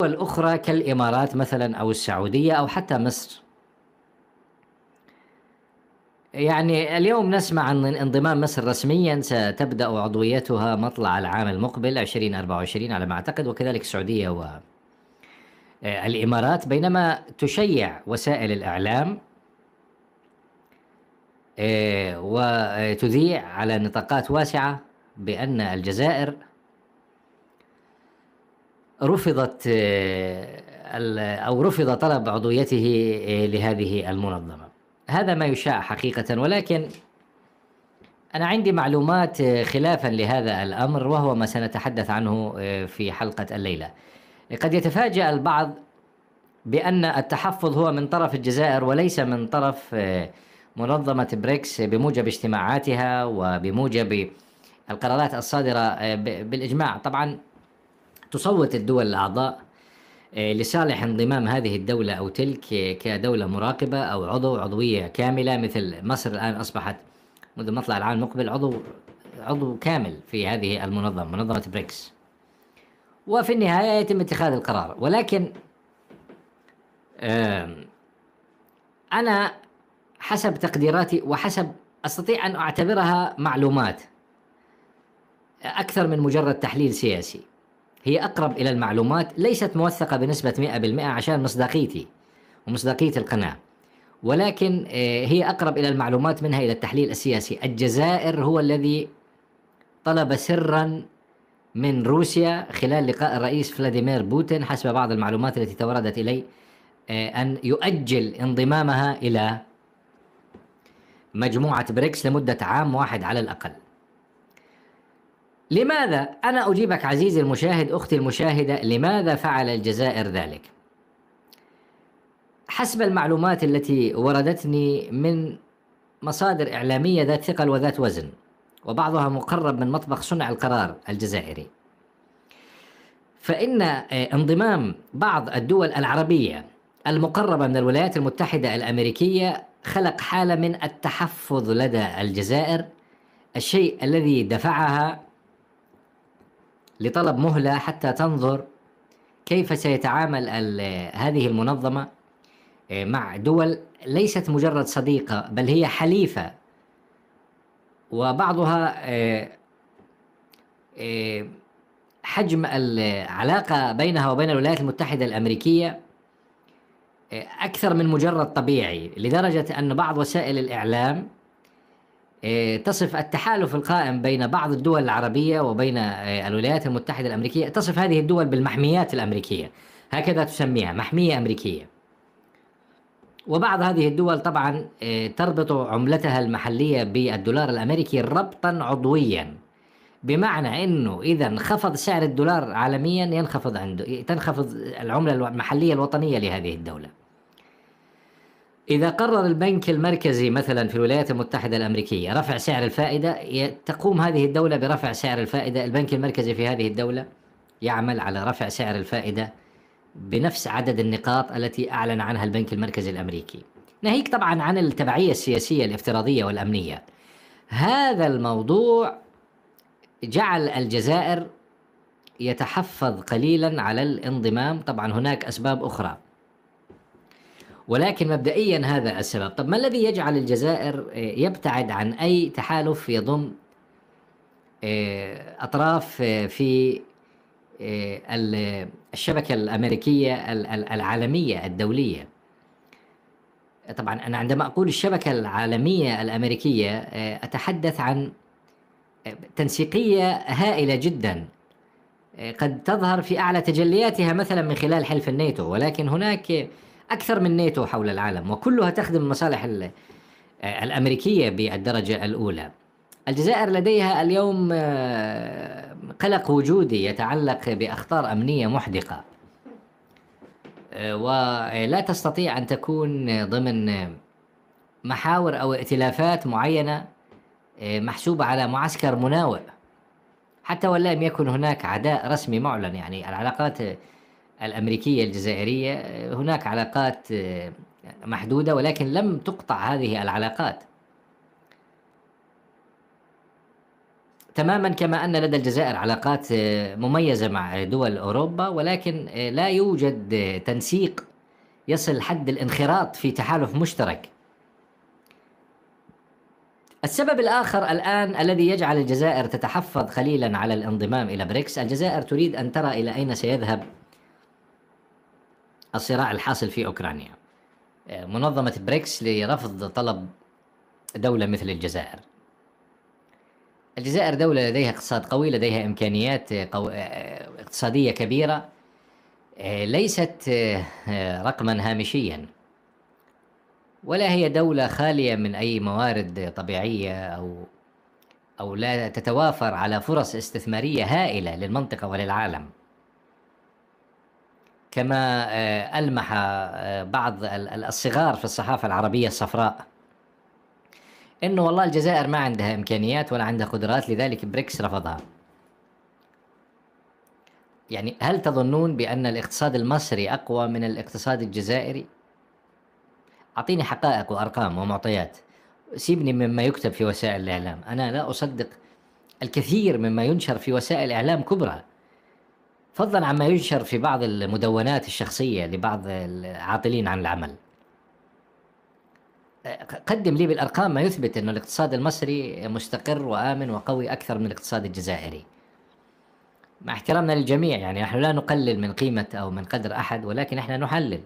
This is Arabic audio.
دول أخرى كالإمارات مثلا أو السعودية أو حتى مصر يعني اليوم نسمع عن انضمام مصر رسميا ستبدأ عضويتها مطلع العام المقبل 2024 على ما أعتقد وكذلك السعودية و الامارات بينما تشيع وسائل الإعلام آه، وتذيع على نطاقات واسعة بأن الجزائر رفضت آه، او رفض طلب عضويته آه، لهذه المنظمه هذا ما يشاع حقيقه ولكن انا عندي معلومات آه، خلافا لهذا الامر وهو ما سنتحدث عنه في حلقه الليله قد يتفاجا البعض بان التحفظ هو من طرف الجزائر وليس من طرف منظمه بريكس بموجب اجتماعاتها وبموجب القرارات الصادره بالاجماع طبعا تصوت الدول الأعضاء آه، لصالح انضمام هذه الدولة أو تلك آه، كدولة مراقبة أو عضو عضوية كاملة مثل مصر الآن أصبحت منذ مطلع العام المقبل عضو عضو كامل في هذه المنظمة منظمة بريكس وفي النهاية يتم اتخاذ القرار ولكن أنا حسب تقديراتي وحسب أستطيع أن أعتبرها معلومات أكثر من مجرد تحليل سياسي هي أقرب إلى المعلومات ليست موثقة بنسبة 100% عشان مصداقيتي ومصداقية القناة ولكن آه، هي أقرب إلى المعلومات منها إلى التحليل السياسي الجزائر هو الذي طلب سرا من روسيا خلال لقاء الرئيس فلاديمير بوتين حسب بعض المعلومات التي توردت إلي آه، أن يؤجل انضمامها إلى مجموعة بريكس لمدة عام واحد على الأقل لماذا أنا أجيبك عزيزي المشاهد أختي المشاهدة لماذا فعل الجزائر ذلك؟ حسب المعلومات التي وردتني من مصادر إعلامية ذات ثقل وذات وزن وبعضها مقرب من مطبخ صنع القرار الجزائري فإن آه، انضمام بعض الدول العربية المقربة من الولايات المتحدة الأمريكية خلق حالة من التحفظ لدى الجزائر الشيء الذي دفعها لطلب مهلة حتى تنظر كيف سيتعامل هذه المنظمة آه، مع دول ليست مجرد صديقة بل هي حليفة وبعضها آه، آه، حجم العلاقة بينها وبين الولايات المتحدة الأمريكية أكثر من مجرد طبيعي لدرجة أن بعض وسائل الإعلام آه، تصف التحالف القائم بين بعض الدول العربية وبين آه، الولايات المتحدة الأمريكية تصف هذه الدول بالمحميات الأمريكية هكذا تسميها محمية أمريكية وبعض هذه الدول طبعا آه، تربط عملتها المحلية بالدولار الأمريكي ربطا عضويا بمعنى انه اذا انخفض سعر الدولار عالميا ينخفض عنده تنخفض العمله المحليه الوطنيه لهذه الدوله إذا قرر البنك المركزي مثلا في الولايات المتحدة الأمريكية رفع سعر الفائدة تقوم هذه الدولة برفع سعر الفائدة البنك المركزي في هذه الدولة يعمل على رفع سعر الفائدة بنفس عدد النقاط التي أعلن عنها البنك المركزي الأمريكي ناهيك طبعا عن التبعية السياسية الافتراضية والأمنية هذا الموضوع جعل الجزائر يتحفظ قليلا على الانضمام طبعا هناك أسباب أخرى ولكن مبدئيا هذا السبب طب ما الذي يجعل الجزائر آه، يبتعد عن أي تحالف يضم آه، أطراف آه، في الشبكة الأمريكية العالمية الدولية طبعا أنا عندما أقول الشبكة العالمية الأمريكية أتحدث عن تنسيقية هائلة جدا قد تظهر في أعلى تجلياتها مثلا من خلال حلف الناتو ولكن هناك أكثر من ناتو حول العالم وكلها تخدم المصالح الأمريكية بالدرجة الأولى الجزائر لديها اليوم آه، قلق وجودي يتعلق بأخطار أمنية محدقة آه، ولا تستطيع أن تكون ضمن محاور أو ائتلافات معينة آه، محسوبة على معسكر مناوئ حتى لم يكن هناك عداء رسمي معلن يعني العلاقات الأمريكية الجزائرية هناك علاقات آه، محدودة ولكن لم تقطع هذه العلاقات تماما كما أن لدى الجزائر علاقات آه، مميزة مع دول أوروبا ولكن آه، لا يوجد تنسيق يصل حد الانخراط في تحالف مشترك السبب الآخر الآن الذي يجعل الجزائر تتحفظ قليلا على الانضمام إلى بريكس الجزائر تريد أن ترى إلى أين سيذهب الصراع الحاصل في أوكرانيا منظمة بريكس لرفض طلب دولة مثل الجزائر الجزائر دولة لديها اقتصاد قوي لديها إمكانيات قو... اقتصادية كبيرة ليست رقما هامشيا ولا هي دولة خالية من أي موارد طبيعية أو أو لا تتوافر على فرص استثمارية هائلة للمنطقة وللعالم كما آه، ألمح آه، بعض الصغار في الصحافة العربية الصفراء انه والله الجزائر ما عندها امكانيات ولا عندها قدرات لذلك بريكس رفضها يعني هل تظنون بان الاقتصاد المصري اقوى من الاقتصاد الجزائري اعطيني حقائق وارقام ومعطيات سيبني مما يكتب في وسائل الاعلام انا لا اصدق الكثير مما ينشر في وسائل اعلام كبرى فضلا عما ينشر في بعض المدونات الشخصية لبعض العاطلين عن العمل قدم لي بالأرقام ما يثبت أن الاقتصاد المصري مستقر وآمن وقوي أكثر من الاقتصاد الجزائري مع احترامنا للجميع يعني نحن لا نقلل من قيمة أو من قدر أحد ولكن نحن نحلل